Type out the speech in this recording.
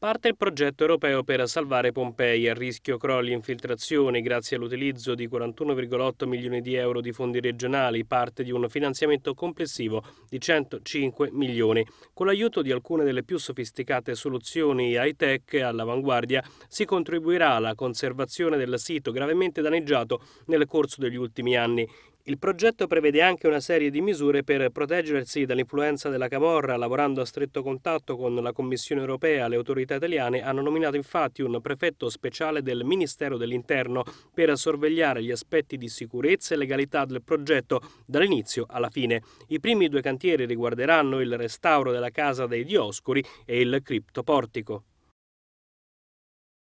Parte il progetto europeo per salvare Pompei a rischio crolli e infiltrazioni grazie all'utilizzo di 41,8 milioni di euro di fondi regionali, parte di un finanziamento complessivo di 105 milioni. Con l'aiuto di alcune delle più sofisticate soluzioni high-tech all'avanguardia si contribuirà alla conservazione del sito gravemente danneggiato nel corso degli ultimi anni. Il progetto prevede anche una serie di misure per proteggersi dall'influenza della Camorra, lavorando a stretto contatto con la Commissione europea. Le autorità italiane hanno nominato infatti un prefetto speciale del Ministero dell'Interno per sorvegliare gli aspetti di sicurezza e legalità del progetto dall'inizio alla fine. I primi due cantieri riguarderanno il restauro della Casa dei Dioscuri e il criptoportico.